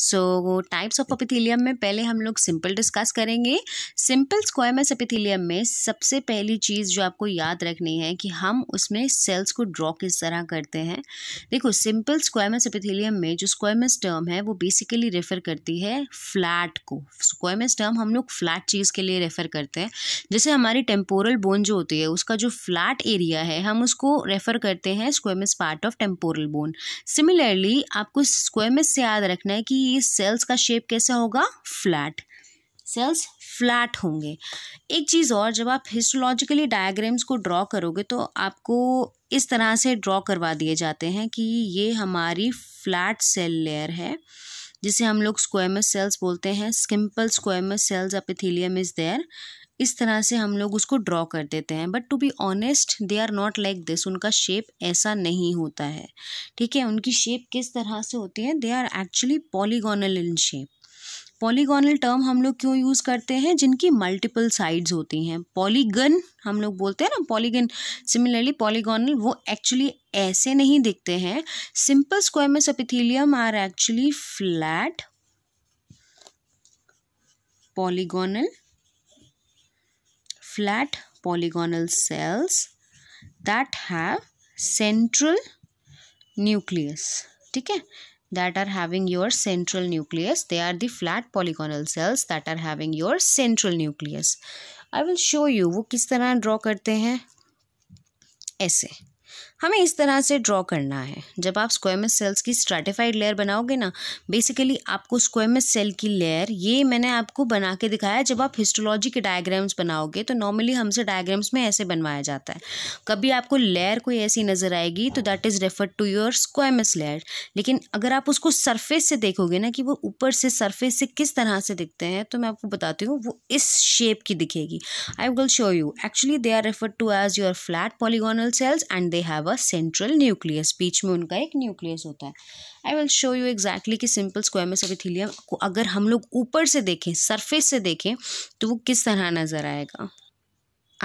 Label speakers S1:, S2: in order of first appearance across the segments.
S1: So so, types of epithelium में पहले हम लोग सिंपल डिस्कस करेंगे सिंपल स्क्वायमस एपिथीलियम में सबसे पहली चीज़ जो आपको याद रखनी है कि हम उसमें सेल्स को ड्रॉ किस तरह करते हैं देखो सिंपल स्क्वायमस अपिथीलियम में जो स्क्वायमस टर्म है वो बेसिकली रेफर करती है फ्लैट को स्क्वायमस टर्म हम लोग फ्लैट चीज़ के लिए रेफर करते हैं जैसे हमारी टेम्पोरल बोन जो होती है उसका जो फ्लैट एरिया है हम उसको रेफर करते हैं squamous part of temporal bone similarly आपको स्क्वायमस से याद रखना है कि कि सेल्स का शेप कैसा होगा फ्लैट सेल्स फ्लैट होंगे एक चीज़ और जब आप हिस्टोलॉजिकली डायग्राम्स को ड्रॉ करोगे तो आपको इस तरह से ड्रॉ करवा दिए जाते हैं कि ये हमारी फ्लैट सेल लेयर है जिसे हम लोग स्क्वेमस सेल्स बोलते हैं simple squamous cells epithelium is there इस तरह से हम लोग उसको ड्रॉ कर देते हैं but to be honest they are not like this उनका शेप ऐसा नहीं होता है ठीक है उनकी शेप किस तरह से होती है they are actually polygonal in shape polygonal term हम लोग क्यों यूज़ करते हैं जिनकी मल्टीपल साइड्स होती हैं पॉलीगन हम लोग बोलते हैं ना पॉलीगन सिमिलरली पॉलीगोनल वो एक्चुअली ऐसे नहीं दिखते हैं सिंपल स्क्वायर में epithelium are actually flat polygonal flat polygonal cells that have central nucleus. Okay? That are having your central nucleus. They are the flat polygonal cells that are having your central nucleus. I will show you वो किस तरह draw करते हैं ऐसे हमें इस तरह से ड्रॉ करना है जब आप स्क्वेमस सेल्स की स्ट्रेटिफाइड लेयर बनाओगे ना बेसिकली आपको स्क्वेमस सेल की लेयर ये मैंने आपको बना के दिखाया जब आप हिस्टोलॉजी के डायग्राम्स बनाओगे तो नॉर्मली हमसे डायग्राम्स में ऐसे बनवाया जाता है कभी आपको लेयर कोई ऐसी नज़र आएगी तो that is referred to your squamous layer लेकिन अगर आप उसको सरफेस से देखोगे ना कि वो ऊपर से सरफेस से किस तरह से दिखते हैं तो मैं आपको बताती हूँ वो इस शेप की दिखेगी I will show you actually they are referred to as your flat polygonal cells and they have अलावा सेंट्रल न्यूक्लियस बीच में उनका एक न्यूक्लियस होता है I will show you exactly कि सिंपल स्क्वेमस एपिथीलियम को अगर हम लोग ऊपर से देखें सरफेस से देखें तो वो किस तरह नज़र आएगा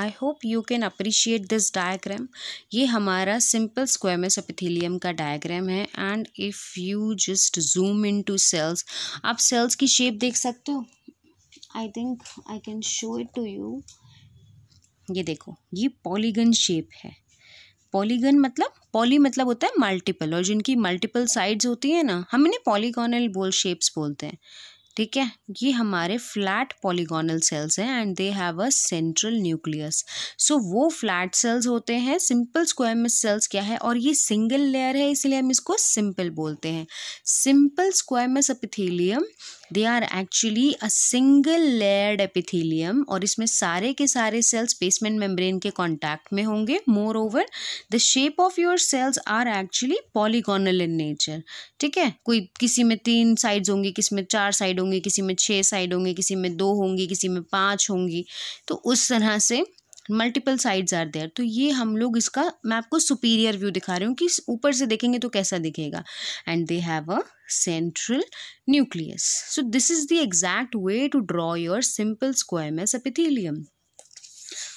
S1: I hope you can appreciate this diagram ये हमारा सिंपल स्क्वेमस एपिथीलियम का डायग्राम है and if you just zoom in to cells आप सेल्स की शेप देख सकते हो I think I can show it to you ये देखो ये पॉलीगन शेप है पॉलीगन मतलब पॉली मतलब होता है मल्टीपल और जिनकी मल्टीपल साइड्स होती है ना हम इन्हें पॉलीगोनल बोल शेप्स बोलते हैं ठीक है ये हमारे फ्लैट पॉलीगोनल सेल्स हैं and they have a central nucleus so वो फ्लैट सेल्स होते हैं सिंपल स्क्वायर सेल्स क्या है और ये सिंगल लेयर है इसलिए हम इसको सिंपल बोलते हैं सिंपल स्क्वायर में they are actually a single layered epithelium और इसमें सारे के सारे सेल्स बेसमेंट मेम्ब्रेन के कॉन्टैक्ट में होंगे moreover the shape of your cells are actually polygonal in nature ठीक है कोई किसी में तीन साइड्स होंगी किसी में चार साइड होंगी किसी में छः साइड होंगे किसी में दो होंगी किसी में पाँच होंगी तो उस तरह से मल्टीपल साइड्स आर देयर तो ये हम लोग इसका मैं आपको सुपीरियर व्यू दिखा रही हूँ कि ऊपर से देखेंगे तो कैसा दिखेगा and they have a central nucleus so this is the exact way to draw your simple squamous epithelium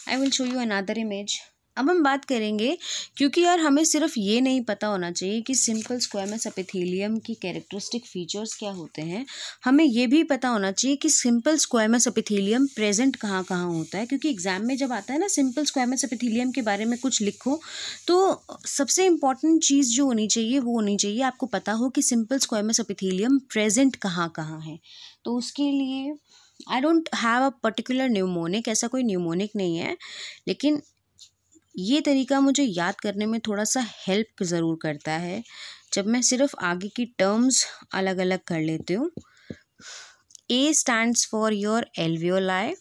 S1: I will show you another image अब हम बात करेंगे क्योंकि यार हमें सिर्फ ये नहीं पता होना चाहिए कि सिंपल स्क्वामस एपिथेलियम की कैरेक्टरिस्टिक फीचर्स क्या होते हैं हमें ये भी पता होना चाहिए कि सिंपल स्क्वामस एपिथेलियम प्रेजेंट कहाँ कहाँ होता है क्योंकि एग्जाम में जब आता है ना सिंपल स्क्वामस एपिथेलियम के बारे में कुछ लिखो तो सबसे इम्पॉर्टेंट चीज़ जो होनी चाहिए वो होनी चाहिए आपको पता हो कि सिंपल स्क्वामस एपिथेलियम प्रेजेंट कहाँ कहाँ है तो उसके लिए I don't have a particular mnemonic ऐसा कोई न्यूमोनिक नहीं है लेकिन ये तरीका मुझे याद करने में थोड़ा सा हेल्प ज़रूर करता है जब मैं सिर्फ आगे की टर्म्स अलग अलग कर लेती हूँ A stands for your alveoli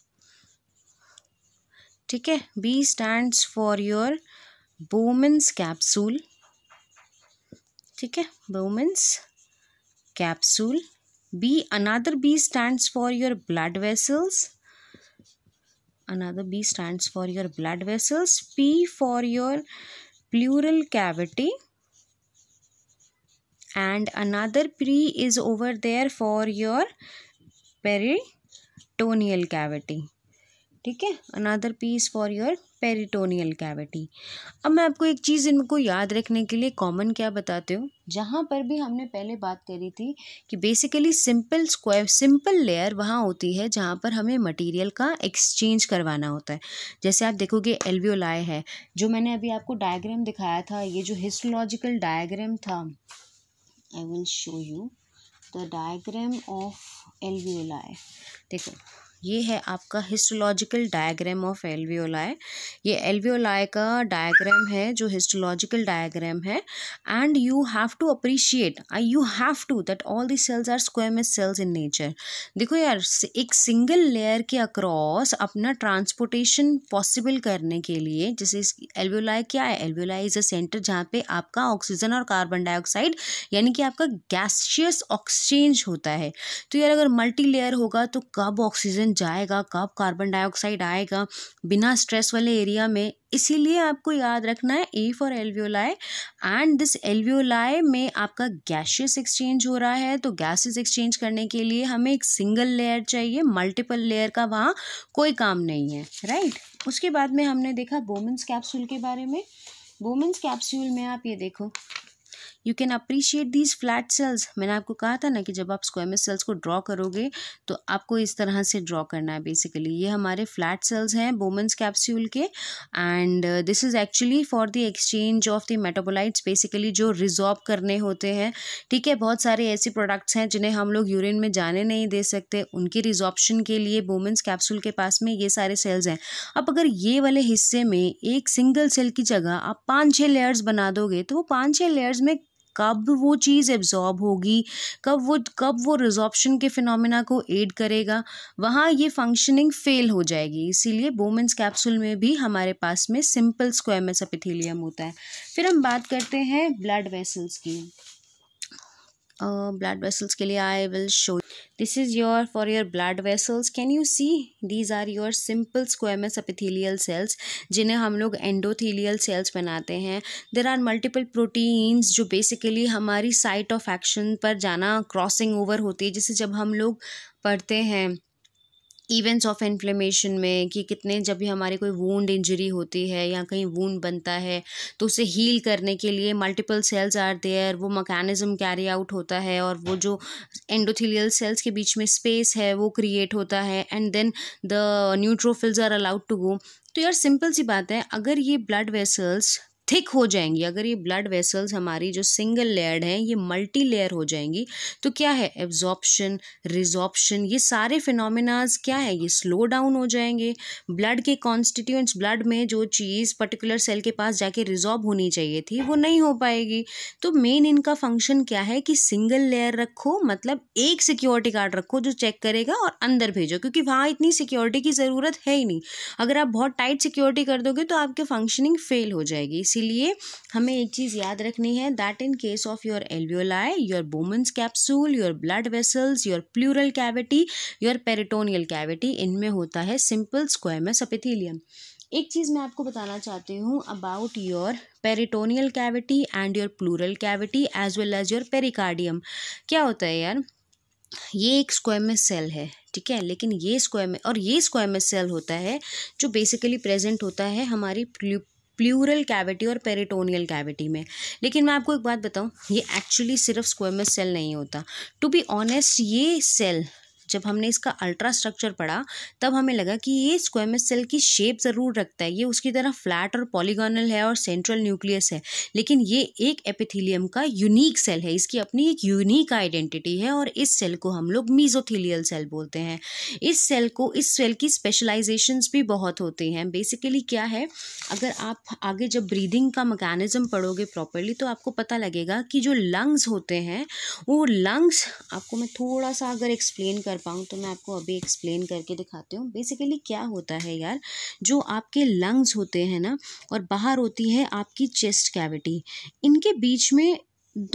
S1: ठीक है B stands for your Bowman's capsule ठीक है Bowman's capsule B another B stands for your blood vessels another B stands for your blood vessels, P for your pleural cavity and another P is over there for your peritoneal cavity. ठीक है another P's for your peritoneal cavity अब मैं आपको एक चीज़ इनको याद रखने के लिए कॉमन क्या बताते हो जहाँ पर भी हमने पहले बात करी थी कि basically simple square simple layer वहाँ होती है जहाँ पर हमें मटेरियल का एक्सचेंज करवाना होता है जैसे आप देखोगे एलवियोलाय है जो मैंने अभी आपको डायग्राम दिखाया था ये जो हिस्टोलॉजिकल डायग्राम था I will show you the diagram of alveoli देखो ये है आपका हिस्टोलॉजिकल डायग्राम ऑफ एल्वियोलाय ये एल्वियोलाय का डायग्राम है जो हिस्टोलॉजिकल डायग्राम है and you have to appreciate I you have to that all the cells are squamous cells in nature देखो यार एक सिंगल लेयर के अक्रॉस अपना ट्रांसपोर्टेशन पॉसिबल करने के लिए जैसे एल्वियोलाय क्या है एलवियोलाय इज अ सेंटर जहाँ पे आपका ऑक्सीजन और कार्बन डाइऑक्साइड यानी कि आपका गैसियस ऑक्सचेंज होता है तो यार अगर मल्टी लेयर होगा तो कब ऑक्सीजन ऑक्सीजन जाएगा कब कार्बन डाइऑक्साइड आएगा बिना स्ट्रेस वाले एरिया में इसीलिए आपको याद रखना है A for alveoli and this alveoli में आपका गैशियस एक्सचेंज हो रहा है तो गैसेस एक्सचेंज करने के लिए हमें एक सिंगल लेयर चाहिए मल्टीपल लेयर का वहाँ कोई काम नहीं है राइट उसके बाद में हमने देखा बोमेंस कैप्सूल के बारे में बोमेंस कैप्सूल में आप ये देखो you can appreciate these flat cells मैंने आपको कहा था ना कि जब आप स्क्वेमस सेल्स को ड्रॉ करोगे तो आपको इस तरह से ड्रॉ करना है बेसिकली ये हमारे फ्लैट सेल्स हैं बोमेंस कैप्स्यूल के and this is actually for the exchange of the metabolites basically जो रिजॉर्व करने होते हैं ठीक है बहुत सारे ऐसे प्रोडक्ट्स हैं जिन्हें हम लोग यूरिन में जाने नहीं दे सकते उनके रिजॉर्प्शन के लिए बोमेंस कैप्सूल के पास में ये सारे सेल्स हैं अब अगर ये वाले हिस्से में एक सिंगल सेल की जगह आप पाँच छः लेयर्स बना दोगे तो वो पाँच छः लेयर्स में कब वो चीज़ एब्ज़ॉर्ब होगी कब वो कब वो रिजॉर्प्शन के फिनमिना को एड करेगा वहाँ ये फंक्शनिंग फेल हो जाएगी इसीलिए बोमेंस कैप्सूल में भी हमारे पास में सिंपल स्क्वेमस एपिथेलियम होता है फिर हम बात करते हैं ब्लड वेसल्स की ब्लड वेसल्स के लिए I will show This is your for your blood vessels. Can you see? These are your simple squamous epithelial cells जिन्हें हम लोग endothelial cells बनाते हैं There are multiple proteins जो basically हमारी site of action पर जाना crossing over होती है जैसे जब हम लोग पढ़ते हैं इवेंट्स ऑफ इन्फ्लेमेशन में कि कितने जब भी हमारे कोई वूंड इंजरी होती है या कहीं वूंड बनता है तो उसे हील करने के लिए मल्टीपल सेल्स आर देयर वो मकैनिज़म कैरी आउट होता है और वो जो एंडोथीलियल सेल्स के बीच में स्पेस है वो क्रिएट होता है and then the neutrophils are allowed to go तो यार सिंपल सी बात है अगर ये ब्लड वेसल्स थिक हो जाएंगी अगर ये ब्लड वेसल्स हमारी जो सिंगल लेयर्ड हैं ये मल्टी लेयर हो जाएंगी तो क्या है एब्जॉर्प्शन रिजॉर्प्शन ये सारे फिनोमिनाज क्या है ये स्लो डाउन हो जाएंगे ब्लड के कॉन्स्टिट्यूंट्स ब्लड में जो चीज़ पर्टिकुलर सेल के पास जाके रिजॉर्ब होनी चाहिए थी वो नहीं हो पाएगी तो मेन इनका फंक्शन क्या है कि सिंगल लेयर रखो मतलब एक सिक्योरिटी गार्ड रखो जो चेक करेगा और अंदर भेजो क्योंकि वहाँ इतनी सिक्योरिटी की ज़रूरत है ही नहीं अगर आप बहुत टाइट सिक्योरिटी कर दोगे तो आपकी फंक्शनिंग फेल हो जाएगी इसीलिए हमें एक चीज़ याद रखनी है that in case of your alveoli your Bowman's capsule your blood vessels your pleural cavity your peritoneal cavity इनमें होता है सिंपल स्क्वेमस एपिथीलियम एक चीज़ मैं आपको बताना चाहती हूँ about your peritoneal cavity and your pleural cavity as well as your pericardium क्या होता है यार ये एक स्क्वेमस सेल है ठीक है लेकिन ये स्क्वेमस और ये स्क्वेमस सेल होता है जो बेसिकली प्रेजेंट होता है हमारी प्लूरल कैविटी और पेरिटोनियल कैविटी में लेकिन मैं आपको एक बात बताऊँ ये एक्चुअली सिर्फ स्क्वेमस सेल नहीं होता टू बी ऑनेस्ट ये सेल जब हमने इसका अल्ट्रा स्ट्रक्चर पढ़ा तब हमें लगा कि ये स्क्वेमस सेल की शेप ज़रूर रखता है ये उसकी तरह फ्लैट और पॉलीगोनल है और सेंट्रल न्यूक्लियस है लेकिन ये एक एपिथीलियम का यूनिक सेल है इसकी अपनी एक यूनिक आइडेंटिटी है और इस सेल को हम लोग मीजोथीलियल सेल बोलते हैं इस सेल को इस सेल की स्पेशलाइजेशन भी बहुत होती हैं बेसिकली क्या है अगर आप आगे जब ब्रीदिंग का मकैनिज़म पढ़ोगे प्रॉपरली तो आपको पता लगेगा कि जो लंग्स होते हैं वो लंग्स आपको मैं थोड़ा सा अगर एक्सप्लेन कर कर पाऊँ तो मैं आपको अभी एक्सप्लेन करके दिखाती हूँ बेसिकली क्या होता है यार जो आपके लंग्स होते हैं ना और बाहर होती है आपकी चेस्ट कैविटी इनके बीच में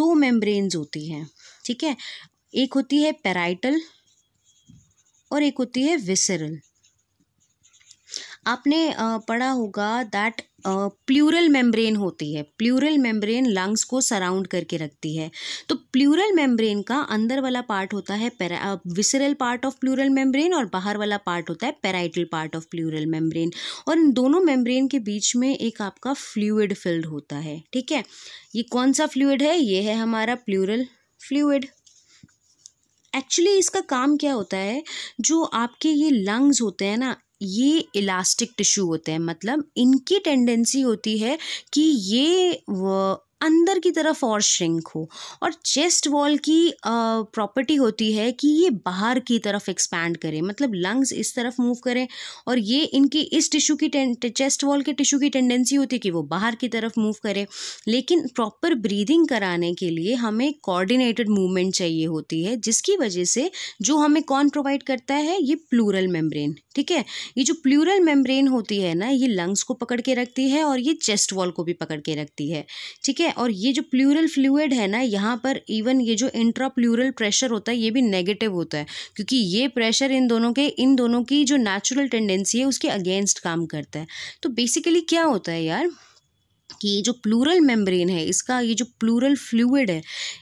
S1: दो मेम्ब्रेन्स होती हैं ठीक है एक होती है पेराइटल और एक होती है विसरल आपने पढ़ा होगा दैट प्लूरल मेम्ब्रेन होती है प्लूरल मेम्ब्रेन लंग्स को सराउंड करके रखती है तो प्लूरल मेम्ब्रेन का अंदर वाला पार्ट होता है visceral part of pleural membrane और बाहर वाला पार्ट होता है parietal part of pleural membrane और इन दोनों मेम्ब्रेन के बीच में एक आपका फ्लूड फिल्ड होता है ठीक है ये कौन सा फ्लूड है ये है हमारा प्लूरल फ्लूड एक्चुअली इसका काम क्या होता है जो आपके ये लंग्स होते हैं ना ये इलास्टिक टिश्यू होते हैं मतलब इनकी टेंडेंसी होती है कि ये अंदर की तरफ और श्रिंक हो और चेस्ट वॉल की प्रॉपर्टी होती है कि ये बाहर की तरफ एक्सपैंड करें मतलब लंग्स इस तरफ मूव करें और ये इनकी इस टिश्यू की चेस्ट वॉल के टिश्यू की टेंडेंसी होती है कि वो बाहर की तरफ मूव करें लेकिन प्रॉपर ब्रीदिंग कराने के लिए हमें कोऑर्डिनेटेड मूवमेंट चाहिए होती है जिसकी वजह से जो हमें कौन प्रोवाइड करता है ये प्लूरल मेम्ब्रेन ठीक है ये जो प्लूरल मेम्ब्रेन होती है ना ये लंग्स को पकड़ के रखती है और ये चेस्ट वॉल को भी पकड़ के रखती है ठीक है और ये जो प्लूरल फ्लूड है ना यहाँ पर इवन ये जो इंट्रा प्लूरल प्रेशर होता है ये भी नेगेटिव होता है क्योंकि ये प्रेशर इन दोनों के इन दोनों की जो नेचुरल टेंडेंसी है उसके अगेंस्ट काम करता है तो बेसिकली क्या होता है यार कि ये जो प्लूरल मेम्ब्रेन है इसका ये जो प्लूरल फ्लूड है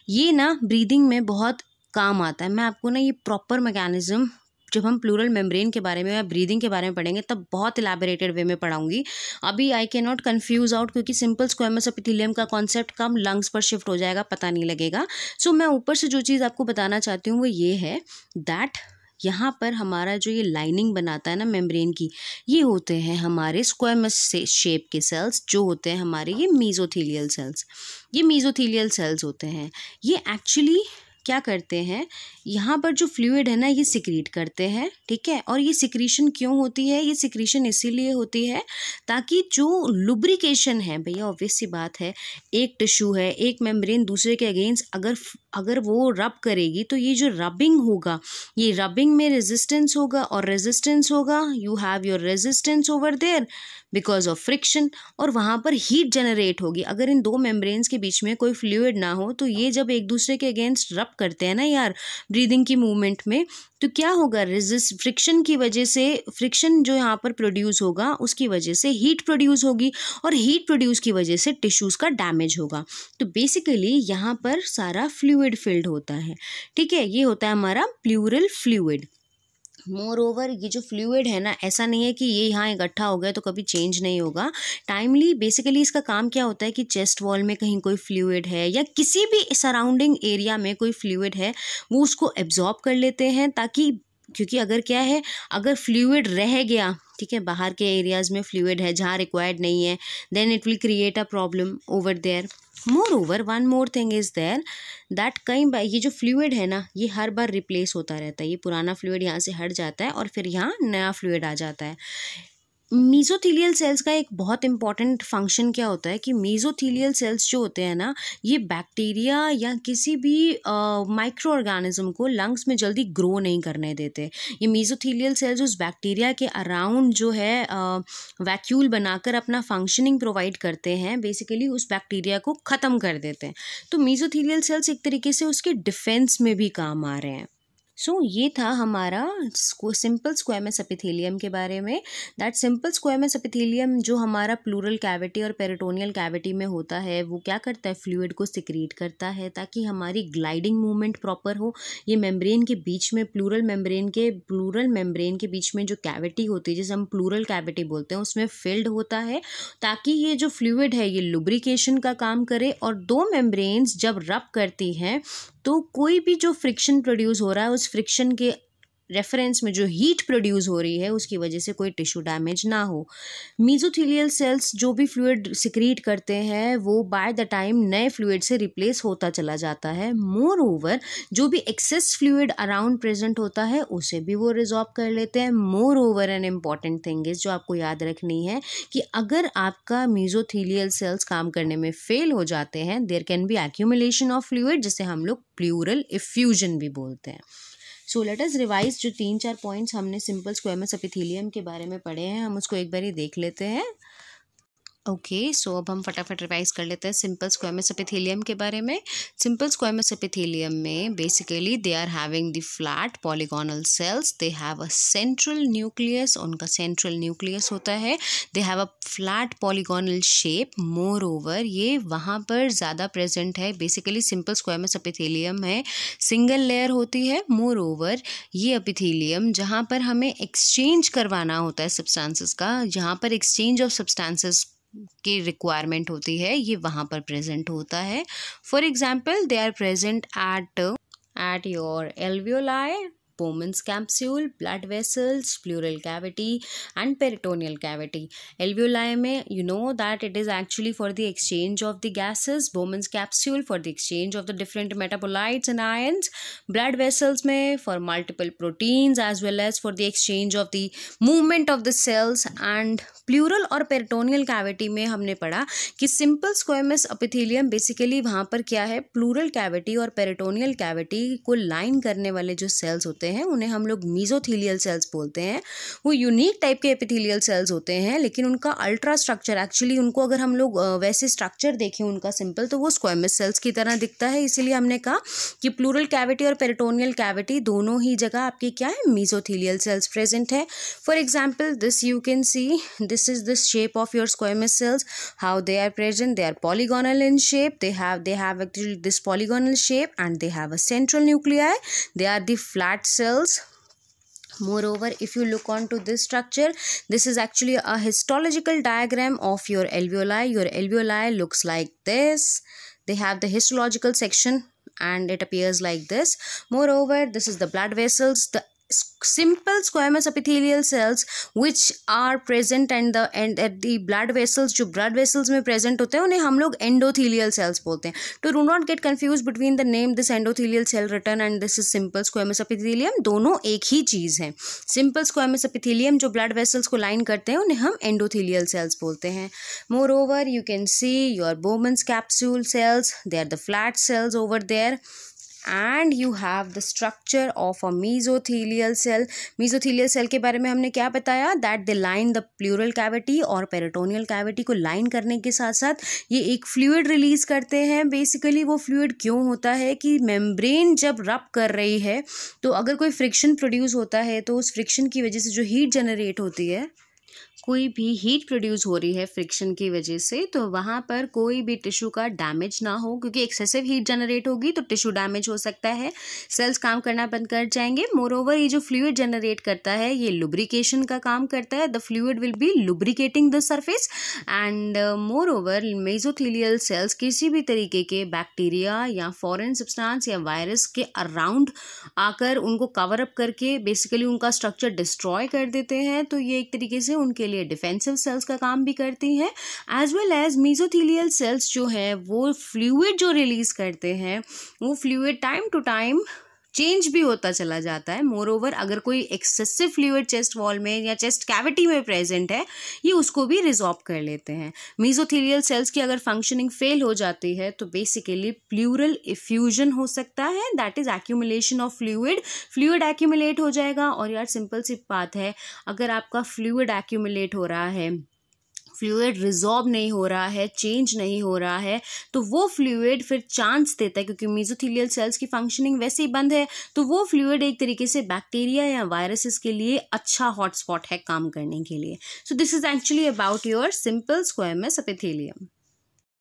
S1: ये ना ब्रीदिंग में बहुत काम आता है मैं आपको ना ये प्रॉपर मैकेनिज़्म जब हम प्लूरल मेम्ब्रेन के बारे में या ब्रीदिंग के बारे में पढ़ेंगे तब बहुत इलेबरेटेड वे में पढ़ाऊंगी अभी आई के नॉट कन्फ्यूज आउट क्योंकि सिंपल स्क्वेमस एपिथीलियम का कॉन्सेप्ट कम लंग्स पर शिफ्ट हो जाएगा पता नहीं लगेगा सो so, मैं ऊपर से जो चीज़ आपको बताना चाहती हूँ वो ये है दैट यहाँ पर हमारा जो ये लाइनिंग बनाता है ना मेम्ब्रेन की ये होते हैं हमारे स्क्वेमस से शेप के सेल्स जो होते हैं हमारे ये मीजोथीलियल सेल्स ये मीजोथीलियल सेल्स होते हैं ये एक्चुअली क्या करते हैं यहाँ पर जो फ्लूड है ना ये सिक्रीट करते हैं ठीक है और ये सिक्रीशन क्यों होती है ये सिक्रीशन इसीलिए होती है ताकि जो लुब्रिकेशन है भैया ऑब्वियस सी बात है एक टिश्यू है एक मेम्ब्रेन दूसरे के अगेंस्ट अगर अगर वो रब करेगी तो ये जो रबिंग होगा ये रबिंग में रेजिस्टेंस होगा और रेजिस्टेंस होगा you have your resistance over there because of friction और वहाँ पर हीट जनरेट होगी अगर इन दो मेम्ब्रेन्स के बीच में कोई फ्लूड ना हो तो ये जब एक दूसरे के अगेंस्ट रब करते हैं ना यार ब्रीदिंग की मूवमेंट में तो क्या होगा रेजिस्ट फ्रिक्शन की वजह से फ्रिक्शन जो यहाँ पर प्रोड्यूस होगा उसकी वजह से हीट प्रोड्यूस होगी और हीट प्रोड्यूस की वजह से टिश्यूज़ का डैमेज होगा तो बेसिकली यहाँ पर सारा फ्लूड फिल्ड होता है ठीक है ये होता है हमारा प्लूरल फ्लूड मोर ओवर ये जो फ्लूड है ना ऐसा नहीं है कि ये यहाँ इकट्ठा हो गया तो कभी चेंज नहीं होगा टाइमली बेसिकली इसका काम क्या होता है कि चेस्ट वॉल में कहीं कोई फ्लूड है या किसी भी सराउंडिंग एरिया में कोई फ्लूड है वो उसको एब्जॉर्ब कर लेते हैं ताकि क्योंकि अगर क्या है अगर फ्लूड रह गया ठीक है बाहर के एरियाज़ में फ्लूड है जहाँ रिक्वायर्ड नहीं है then it will create a problem over there moreover one more thing is there that कई बार ये जो फ्लूड है ना ये हर बार रिप्लेस होता रहता है ये पुराना फ्लूड यहाँ से हट जाता है और फिर यहाँ नया फ्लूड आ जाता है मीजोथीलियल सेल्स का एक बहुत इंपॉर्टेंट फंक्शन क्या होता है कि मीजोथीलियल सेल्स जो होते हैं ना ये बैक्टीरिया या किसी भी माइक्रो ऑर्गेनिज्म को लंग्स में जल्दी ग्रो नहीं करने देते ये मीजोथीलियल सेल्स उस बैक्टीरिया के अराउंड जो है वैक्यूल बनाकर अपना फंक्शनिंग प्रोवाइड करते हैं बेसिकली उस बैक्टीरिया को ख़त्म कर देते हैं तो मीजोथीलियल सेल्स एक तरीके से उसके डिफेंस में भी काम आ रहे हैं सो so, ये था हमारा सिंपल स्क्वेमस एपिथेलियम के बारे में दैट सिंपल स्क्वेमस एपिथेलियम जो हमारा प्लूरल कैविटी और पेरिटोनियल कैविटी में होता है वो क्या करता है फ्लूड को सिक्रीट करता है ताकि हमारी ग्लाइडिंग मूवमेंट प्रॉपर हो ये मेम्ब्रेन के बीच में प्लूरल मेम्ब्रेन के प्लूरल मेम्ब्रेन के बीच में जो कैविटी होती है जिसे हम प्लूरल कैविटी बोलते हैं उसमें फिल्ड होता है ताकि ये जो फ्लूड है ये लुब्रिकेशन का काम करे और दो मेम्ब्रेन्स जब रब करती हैं तो कोई भी जो फ्रिक्शन प्रोड्यूस हो रहा है उस फ्रिक्शन के रेफरेंस में जो हीट प्रोड्यूस हो रही है उसकी वजह से कोई टिश्यू डैमेज ना हो मीजोथीलियल सेल्स जो भी फ्लूड सिक्रीट करते हैं वो बाय द टाइम नए फ्लूड से रिप्लेस होता चला जाता है मोर ओवर जो भी एक्सेस फ्लूड अराउंड प्रेजेंट होता है उसे भी वो रिजॉल्व कर लेते हैं moreover an important thing is जो आपको याद रखनी है कि अगर आपका मीजोथीलियल सेल्स काम करने में फेल हो जाते हैं there can be accumulation of fluid जिसे हम लोग प्लूरल इफ्यूजन भी बोलते हैं सो लेट अस रिवाइज जो तीन चार पॉइंट्स हमने सिंपल स्क्वेमस एपिथीलियम के बारे में पढ़े हैं हम उसको एक बार ही देख लेते हैं ओके okay, सो so अब हम फटाफट रिवाइज कर लेते हैं सिंपल स्क्वामस एपिथेलियम के बारे में सिंपल स्क्वायमस एपिथेलियम में basically they are having the flat polygonal cells they have a central nucleus उनका सेंट्रल न्यूक्लियस होता है they have a flat polygonal shape moreover ये वहाँ पर ज़्यादा प्रेजेंट है बेसिकली सिंपल स्क्वायमस एपिथेलियम है सिंगल लेयर होती है मोर ओवर ये अपिथीलियम जहाँ पर हमें एक्सचेंज करवाना होता है सब्सटेंसेस का जहाँ पर एक्सचेंज ऑफ सब्सटेंसेस की रिक्वायरमेंट होती है ये वहाँ पर प्रेजेंट होता है for example they are present at at your alveoli Bowman's capsule, blood vessels, pleural cavity and peritoneal cavity. Alveoli में you know that it is actually for the exchange of the gases. Bowman's capsule for the exchange of the different metabolites and ions. Blood vessels में for multiple proteins as well as for the exchange of the movement of the cells and pleural और peritoneal cavity में हमने पढ़ा कि simple squamous epithelium basically वहाँ पर क्या है pleural cavity और peritoneal cavity को line करने वाले जो cells होते हैं होते हैं उन्हें हम लोग मीजोथीलियल सेल्स बोलते हैं वो यूनिक टाइप के एपिथीलियल सेल्स होते हैं लेकिन उनका अल्ट्रा स्ट्रक्चर एक्चुअली उनको अगर हम लोग वैसे स्ट्रक्चर देखें उनका सिंपल तो वो स्क्वेमस सेल्स की तरह दिखता है इसीलिए हमने कहा कि प्लूरल कैविटी और पेरिटोनियल कैविटी दोनों ही जगह आपकी क्या है मीजोथीलियल सेल्स प्रेजेंट है for example this you can see this is this shape of your squamous cells how they are present they are polygonal in shape they have they have actually this polygonal shape and they have a central nuclei they are the flat cells moreover if you look onto this structure this is actually a histological diagram of your alveoli your alveoli looks like this they have the histological section and it appears like this moreover this is the blood vessels the simple squamous epithelial cells which are present and at the blood vessels जो blood vessels में present होते हैं उन्हें हम लोग endothelial cells बोलते हैं to do not get confuse between the name this endothelial cell return and this is simple squamous epithelium दोनों एक ही चीज़ है सिंपल स्क्वायमस अपिथीलियम जो ब्लड वेसल्स को लाइन करते हैं उन्हें हम एंडोथीलियल सेल्स बोलते हैं moreover you can see your Bowman's capsule cells they are the flat cells over there and you have the structure of a mesothelial cell mesothelial cell के बारे में हमने क्या बताया that they line the pleural cavity और peritoneal cavity को line करने के साथ साथ ये एक फ्लूड रिलीज करते हैं बेसिकली वो फ्लूड क्यों होता है कि मेम्ब्रेन जब रब कर रही है तो अगर कोई फ्रिक्शन प्रोड्यूस होता है तो उस फ्रिक्शन की वजह से जो हीट जनरेट होती है कोई भी हीट प्रोड्यूस हो रही है फ्रिक्शन की वजह से तो वहाँ पर कोई भी टिश्यू का डैमेज ना हो क्योंकि एक्सेसिव हीट जनरेट होगी तो टिश्यू डैमेज हो सकता है सेल्स काम करना बंद कर जाएंगे मोर ओवर ये जो फ्लूड जनरेट करता है ये लुब्रिकेशन का काम करता है the fluid will be lubricating the surface and moreover mesothelial cells किसी भी तरीके के बैक्टीरिया या फॉरन सब्सटांस या वायरस के अराउंड आकर उनको कवर अप करके बेसिकली उनका स्ट्रक्चर डिस्ट्रॉय कर देते हैं तो ये एक तरीके से उनके लिए लिए डिफेंसिव सेल्स का काम भी करती हैं as well as mesothelial cells जो हैं वो फ्लूड जो रिलीज़ करते हैं वो fluid time to time change भी होता चला जाता है मोर ओवर अगर कोई एक्सेसिव फ्लूड चेस्ट वॉल में या चेस्ट कैविटी में प्रेजेंट है ये उसको भी रिजॉल्व कर लेते हैं मीजोथीरियल सेल्स की अगर फंक्शनिंग फेल हो जाती है तो बेसिकली प्लूरल इफ्यूजन हो सकता है that is accumulation of fluid fluid accumulate हो जाएगा और यार सिंपल सी बात है अगर आपका फ्लूड एक्यूमुलेट हो रहा है फ्लूड रिजॉर्व नहीं हो रहा है चेंज नहीं हो रहा है तो वो फ्लूड फिर चांस देता है क्योंकि मीजोथीलियल सेल्स की फंक्शनिंग वैसे ही बंद है तो वो फ्लूड एक तरीके से बैक्टीरिया या वायरसेस के लिए अच्छा हॉटस्पॉट है काम करने के लिए so this is actually about your simple squamous सपेथीलियम